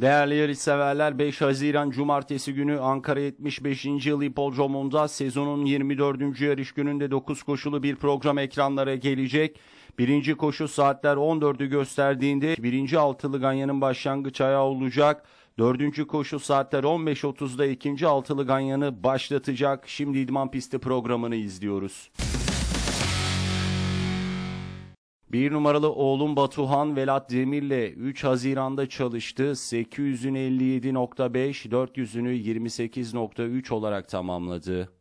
Değerli yarışseverler 5 Haziran Cumartesi günü Ankara 75. yıl hipodromunda sezonun 24. yarış gününde 9 koşulu bir program ekranlara gelecek. Birinci koşu saatler 14'ü gösterdiğinde birinci altılı ganyanın başlangıç ayağı olacak. Dördüncü koşu saatler 15.30'da ikinci altılı ganyanı başlatacak. Şimdi idman pisti programını izliyoruz. Bir numaralı oğlum Batuhan Velat Demir'le 3 Haziran'da çalıştı. 857.5, 400'ünü 28.3 olarak tamamladı.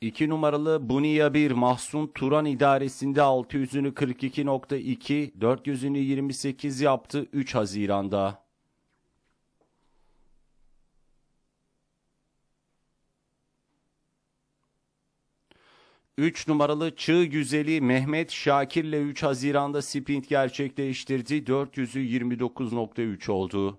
İki numaralı Buniya 1 Mahsun Turan idaresinde 600'ünü 42.2, 400'ünü 28 yaptı 3 Haziran'da. 3 numaralı Çığ Güzeli Mehmet Şakir'le 3 Haziran'da sprint gerçekleştirdi. 400'ü 29.3 oldu.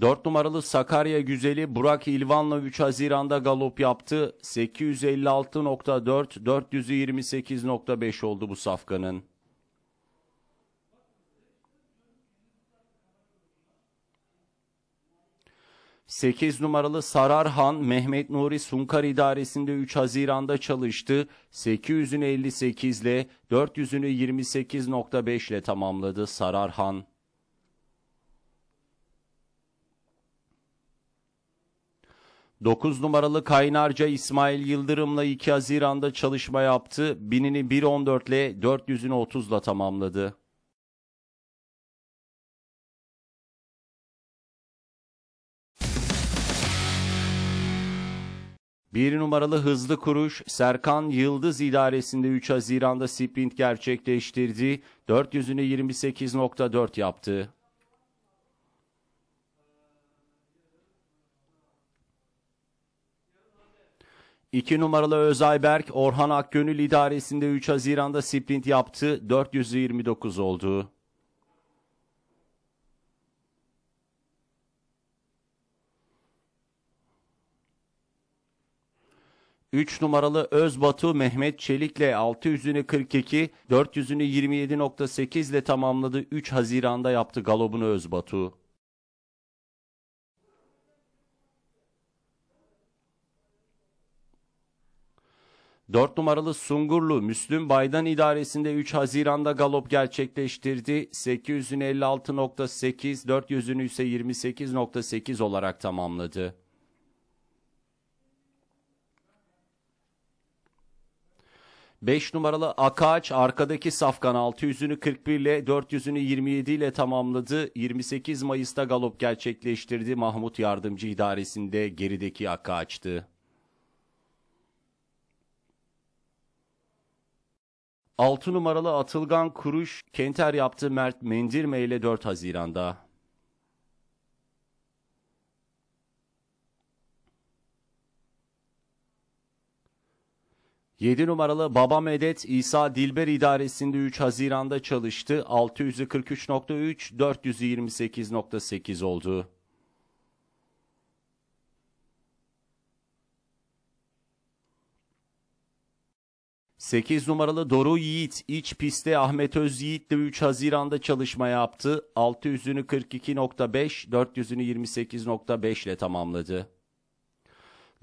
Dört numaralı Sakarya Güzeli Burak İlvan'la 3 Haziran'da galop yaptı. 856.4, 428.5 oldu bu safkanın. 8 numaralı Sararhan Mehmet Nuri Sunkar idaresinde 3 Haziran'da çalıştı. 800'ünü 58 ile 400'ünü 28.5 ile tamamladı Sararhan. Dokuz numaralı kaynarca İsmail Yıldırım'la 2 Haziran'da çalışma yaptı. Binini 1.14 ile 400'ünü 30 ile tamamladı. Bir numaralı hızlı kuruş Serkan Yıldız idaresinde 3 Haziran'da sprint gerçekleştirdi. 400'ünü 28.4 yaptı. İki numaralı Özayberk Orhan Akgönül idaresinde 3 Haziran'da sprint yaptı. 429 oldu. 3 numaralı Özbatu Mehmet Çelik'le 6 yüzünü 42, 4 yüzünü 27.8 ile tamamladı. 3 Haziran'da yaptı galobunu Özbatu. Dört numaralı Sungurlu Müslüm Baydan idaresinde 3 Haziran'da galop gerçekleştirdi. 856.8, 400'ünü ise 28.8 olarak tamamladı. 5 numaralı Akaç arkadaki Safkan 600'ünü 41 ile 400'ünü 27 ile tamamladı. 28 Mayıs'ta galop gerçekleştirdi. Mahmut Yardımcı idaresinde gerideki Akaç'tı. Altı numaralı Atılgan Kuruş Kenter yaptı Mert Mendirme ile 4 Haziran'da. 7 numaralı Baba Medet İsa Dilber idaresinde 3 Haziran'da çalıştı. 643.3 428.8 oldu. Sekiz numaralı Doru Yiğit iç pistte Ahmet Öz Yiğit Yiğit'le 3 Haziran'da çalışma yaptı. 600'ünü 42.5, 400'ünü 28.5 ile tamamladı.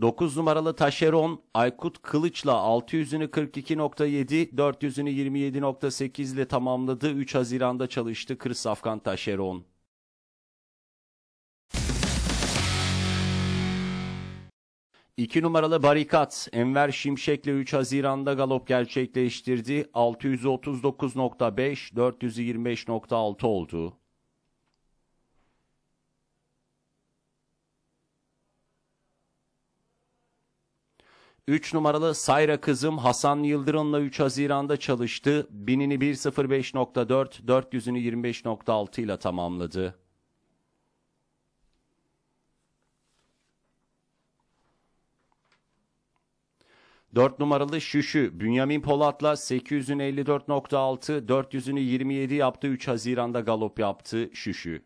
9 numaralı Taşeron Aykut Kılıç'la 600'ünü 42.7, 400'ünü 27.8 ile tamamladı. 3 Haziran'da çalıştı Kır Safkan Taşeron. İki numaralı barikat Enver Şimşek'le 3 Haziran'da galop gerçekleştirdi. 639.5, 425.6 oldu. 3 numaralı Sayra kızım Hasan Yıldırım'la 3 Haziran'da çalıştı. Binini 1.05.4, 400'ünü 25.6 ile tamamladı. Dört numaralı Şüşü, Bünyamin Polat'la 854.6, 400'ünü 27 yaptı, 3 Haziran'da galop yaptı Şüşü.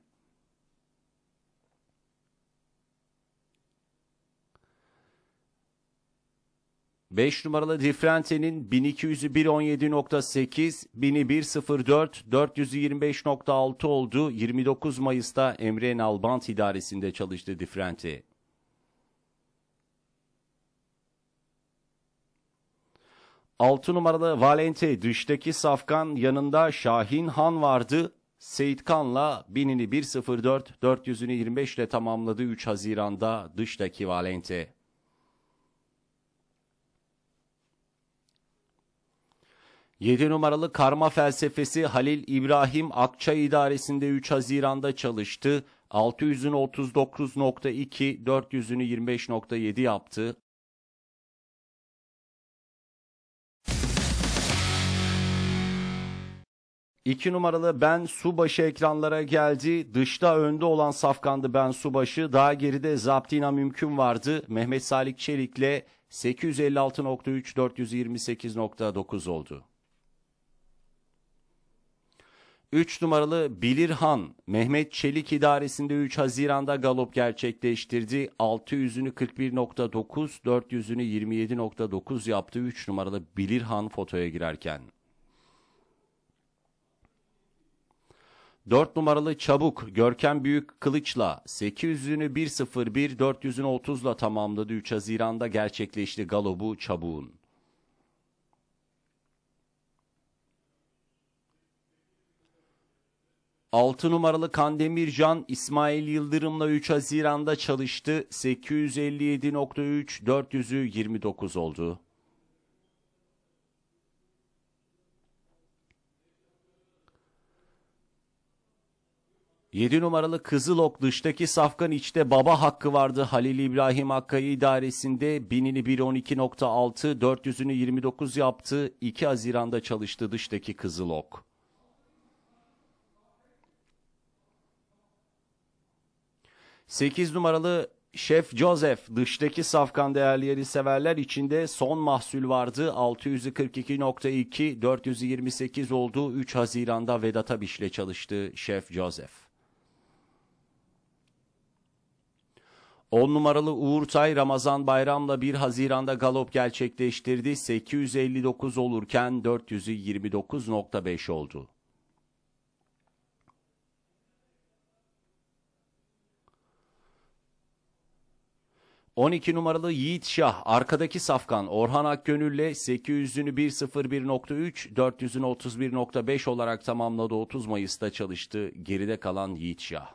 5 numaralı Difrente'nin 1201.17.8, 117.8, 425.6 oldu. 29 Mayıs'ta Emre Nalbant idaresinde çalıştı Difrente. Altı numaralı Valente dıştaki Safkan yanında Şahin Han vardı. Seyitkan'la Kan'la 104, 400'ünü 25 ile tamamladı 3 Haziran'da dıştaki Valente. 7 numaralı karma felsefesi Halil İbrahim Akça idaresinde 3 Haziran'da çalıştı. 600'ün 39.2, 400'ünü 25.7 yaptı. İki numaralı Ben Subaşı ekranlara geldi. Dışta önde olan safkandı Ben Subaşı. Daha geride Zaptina mümkün vardı. Mehmet Salik Çelik'le 856.3 428.9 oldu. 3 numaralı Bilirhan, Mehmet Çelik idaresinde 3 Haziran'da galop gerçekleştirdi. 6 yüzünü 41.9, 4 yüzünü 27.9 yaptı 3 numaralı Bilirhan fotoya girerken. 4 numaralı Çabuk Görkem Büyük Kılıç'la 800'ünü 1.01, 400'ünü 30'la tamamladı 3 Haziran'da gerçekleşti galobu Çabuk'un. 6 numaralı Kandemircan İsmail Yıldırım'la 3 Haziran'da çalıştı. 857.3 400'ü 29 oldu. Yedi numaralı Kızılok dıştaki Safkan içte baba hakkı vardı. Halil İbrahim Hakkı'yı idaresinde binini 1.12.6 400'ünü 29 yaptı. 2 Haziran'da çalıştı dıştaki Kızılok. 8 numaralı Şef Joseph dıştaki safkan değerleri severler içinde son mahsul vardı. 642.2 428 oldu. 3 Haziran'da Vedat Abiş'le çalıştı Şef Joseph. 10 numaralı Uğurtay Ramazan Bayram'la 1 Haziran'da galop gerçekleştirdi. 859 olurken 429.5 oldu. 12 numaralı Yiğit Şah, arkadaki Safkan Orhan Akgönül'le 800'ünü 1.01.3, 400'ünü 31.5 olarak tamamladı. 30 Mayıs'ta çalıştı. Geride kalan Yiğit Şah.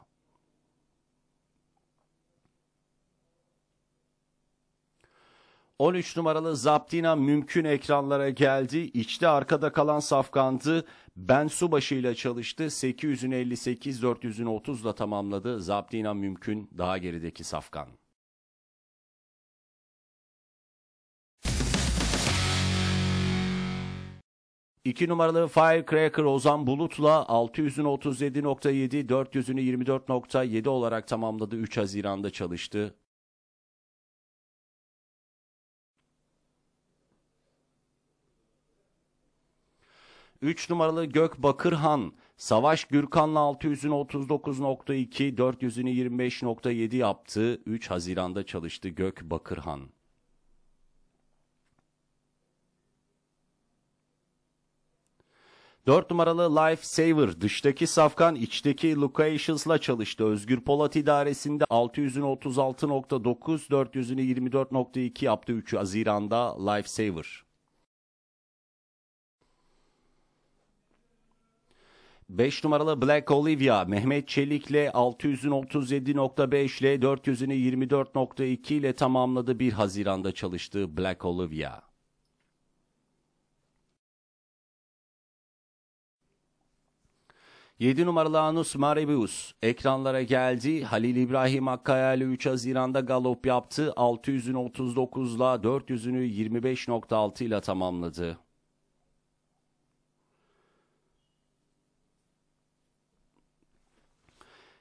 On üç numaralı Zaptina mümkün ekranlara geldi. İçte arkada kalan Safkan'dı. Ben Subaşı ile çalıştı. 858, 400'ün 30'la tamamladı. Zaptina mümkün daha gerideki Safkan. 2 numaralı Firecracker Ozan Bulut'la 637.7, 400'ünü 24.7 olarak tamamladı. 3 Haziran'da çalıştı. Üç numaralı Gök Bakırhan, Savaş Gürkan'la 639.2, 400'ünü 25.7 yaptı. 3 Haziran'da çalıştı Gök Bakırhan. 4 numaralı Life Saver dıştaki Safkan içteki Lucations'la çalıştı. Özgür Polat idaresinde 600'ün 36.9 400'ünü 24.2 yaptı 3 Haziran'da Life Saver. 5 numaralı Black Olivia Mehmet Çelik'le 37.5 ile 400'ünü 24.2 ile tamamladı 1 Haziran'da çalıştığı Black Olivia. 7 numaralı Anus Marebius ekranlara geldi. Halil İbrahim Akkaya'yla 3 Haziran'da galop yaptı. 600'ünü 39'la 400'ünü 25.6 ile tamamladı.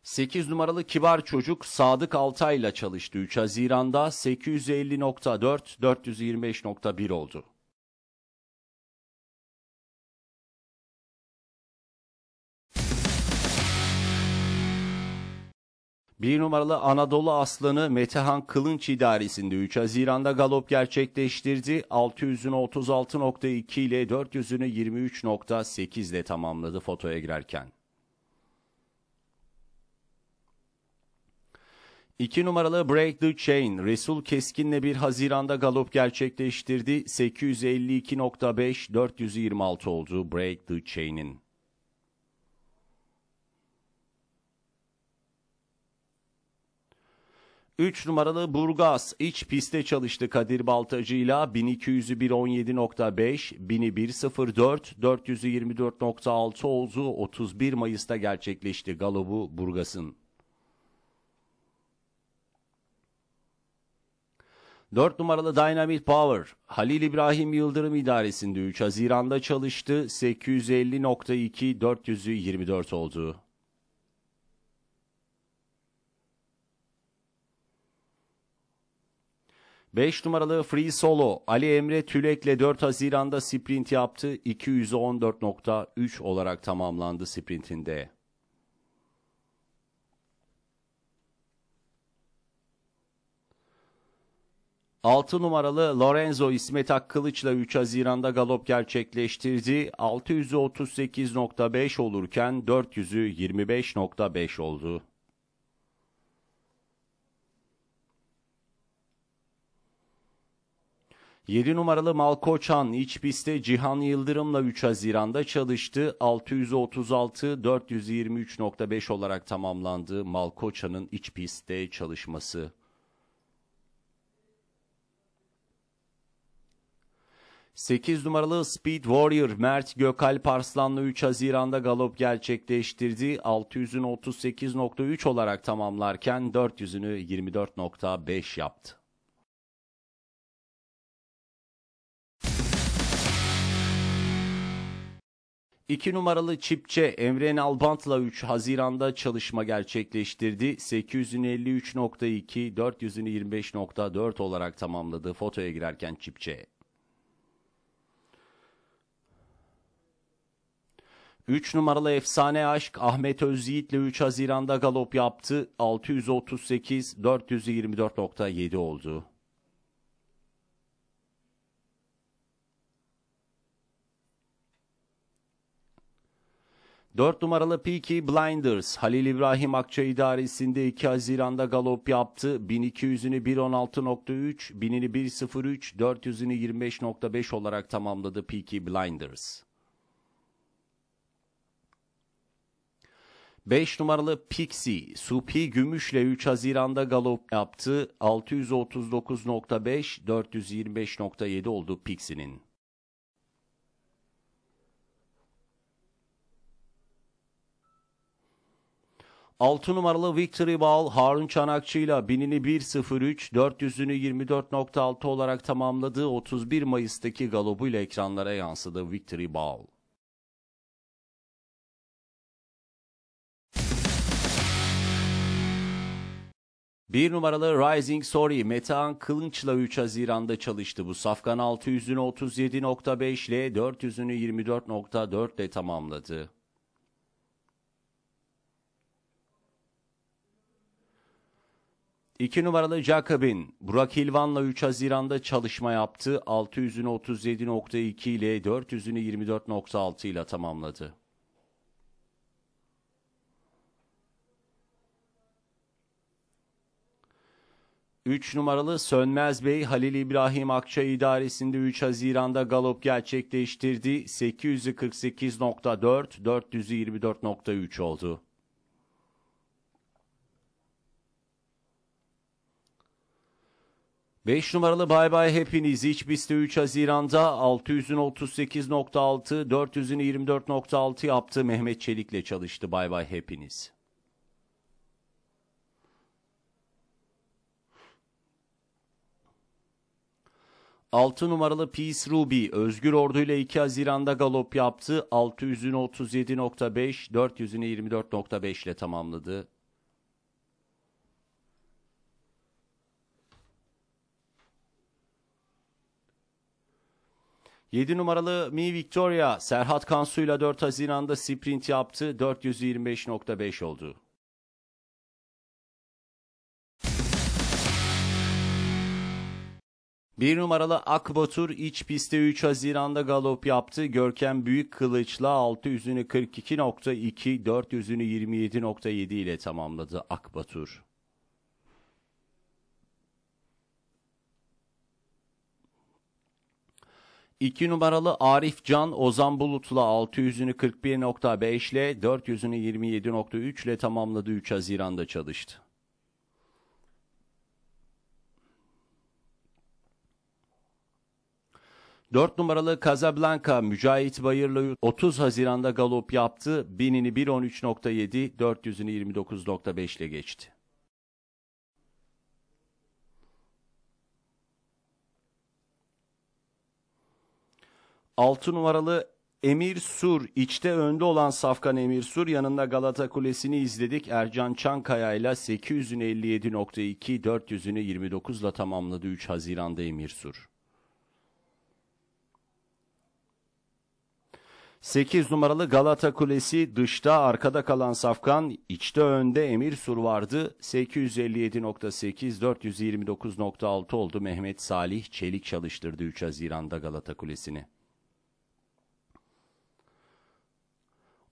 Sekiz numaralı kibar çocuk Sadık Altay ile çalıştı. 3 Haziran'da 850.4, 425.1 oldu. Bir numaralı Anadolu Aslanı Metehan Kılınç idaresinde 3 Haziran'da galop gerçekleştirdi. 600'ünü 36.2 ile 400'ünü 23.8 ile tamamladı fotoya girerken. 2 numaralı Break the Chain, Resul Keskin'le 1 Haziran'da galop gerçekleştirdi. 852.5, 426 oldu Break the Chain'in. 3 numaralı Burgaz iç piste çalıştı Kadir Baltacı'yla 1200'ü 1.17.5, 1000'i 1.04, 424.6 oldu. 31 Mayıs'ta gerçekleşti galobu Burgaz'ın. 4 numaralı Dynamite Power, Halil İbrahim Yıldırım idaresinde 3 Haziran'da çalıştı. 850.2, 424 oldu. 5 numaralı Free Solo Ali Emre Tülek'le 4 Haziran'da sprint yaptı. 214.3 olarak tamamlandı sprintinde. Altı numaralı Lorenzo İsmet Akkılıç'la 3 Haziran'da galop gerçekleştirdi. 638.5 olurken 425.5 oldu. 7 numaralı Malkoçan iç pistte Cihan Yıldırım'la 3 Haziran'da çalıştı. 636 423.5 olarak tamamlandı Malkoçan'ın iç pistte çalışması. Sekiz numaralı Speed Warrior Mert Gökalp Arslan'la 3 Haziran'da galop gerçekleştirdi. 638.3 olarak tamamlarken 400'ünü 24.5 yaptı. 2 numaralı çipçe Emre Albantla 3 Haziran'da çalışma gerçekleştirdi. 853.2, 425.4 olarak tamamladı fotoya girerken çipçe. 3 numaralı efsane aşk Ahmet Özyiğit'le 3 Haziran'da galop yaptı. 638 424.7 oldu. 4 numaralı Peaky Blinders, Halil İbrahim Akça idaresinde 2 Haziran'da galop yaptı. 1200'ünü 1.16.3, 1000'ini 1.03, 400'ünü 25.5 olarak tamamladı Peaky Blinders. 5 numaralı Pixie, Supi Gümüş'le 3 Haziran'da galop yaptı. 639.5, 425.7 oldu Pixie'nin. 6 numaralı Victory Ball Harun Çanakçı binini 1000'ini 1.03, 400'ünü 24.6 olarak tamamladığı 31 Mayıs'taki galobuyla ekranlara yansıdı Victory Ball. Bir numaralı Rising Sorry Metehan Kılınç'la 3 Haziran'da çalıştı. Bu safkan 600'ünü 37.5 ile 400'ünü 24.4 ile tamamladı. 2 numaralı Jacobin, Burak İlvan'la 3 Haziran'da çalışma yaptı. 600'ünü 37.2 ile 400'ünü 24.6 ile tamamladı. Üç numaralı Sönmez Bey Halil İbrahim Akça idaresinde 3 Haziran'da galop gerçekleştirdi. 848.4, 424.3 oldu. 5 numaralı Bay Bay Hepiniz İçbis'te 3 Haziran'da 600'ün 38.6, 400'ün 24.6 yaptı. Mehmet Çelik'le çalıştı Bay Bay Hepiniz. Altı numaralı Peace Ruby Özgür Ordu ile 2 Haziran'da galop yaptı. 600'ün 37.5, 400'ünü 24.5 ile tamamladı. 7 numaralı Mi Victoria Serhat Kansu ile 4 Haziran'da sprint yaptı. 425.5 oldu. Bir numaralı Akbatur iç pistte 3 Haziran'da galop yaptı. Görkem Büyük Kılıç'la 6 yüzünü 42.2, 4 yüzünü 27.7 ile tamamladı Akbatur. 2 numaralı Arif Can Ozan Bulut'la 600'ünü 41.5 ile 400'ünü 27.3 ile tamamladı 3 Haziran'da çalıştı. Dört numaralı Casablanca Mücahit Bayırlı 30 Haziran'da galop yaptı. Binini 1.13.7, 400'ünü 29.5 ile geçti. 6 numaralı Emir Sur içte önde olan Safkan Emir Sur yanında Galata Kulesi'ni izledik. Ercan Çankaya ile 857.2 400'ünü 29 ile tamamladı 3 Haziran'da Emir Sur. 8 numaralı Galata Kulesi dışta arkada kalan Safkan, içte önde Emir Sur vardı. 857.8 429.6 oldu Mehmet Salih Çelik çalıştırdı 3 Haziran'da Galata Kulesi'ni.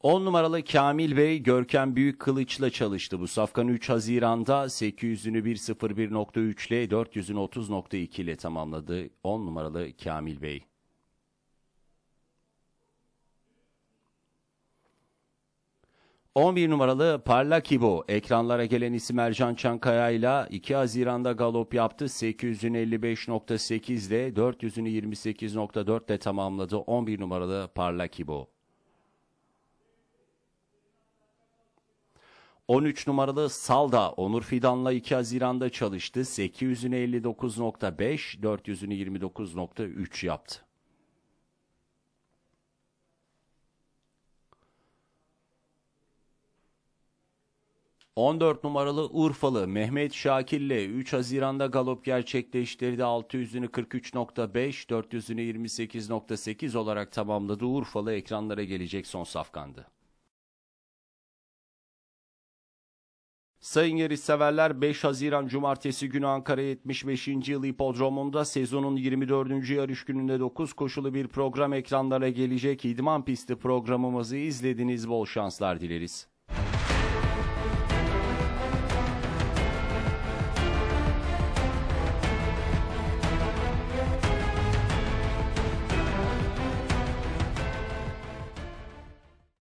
10 numaralı Kamil Bey Görkem Büyük Kılıç'la çalıştı. Bu safkan 3 Haziran'da 800'ünü 1.01.3 ile 400'ünü 30.2 ile tamamladı 10 numaralı Kamil Bey. On bir numaralı Parlak İbo ekranlara gelen isim Ercan Çankaya ile 2 Haziran'da galop yaptı. 855.8 ile 428.4 ile tamamladı 11 numaralı Parlak İbo. 13 numaralı Salda Onur Fidan'la 2 Haziran'da çalıştı. 800'ünü 59.5, 400'ünü 29.3 yaptı. On dört numaralı Urfalı Mehmet Şakir'le 3 Haziran'da galop gerçekleştirdi. 600'ünü 43.5, 400'ünü 28.8 olarak tamamladı. Urfalı ekranlara gelecek son safkandı. Sayın yarışseverler 5 Haziran Cumartesi günü Ankara 75. Yılı hipodromunda sezonun 24. yarış gününde 9 koşulu bir program ekranlara gelecek idman pisti programımızı izlediniz bol şanslar dileriz.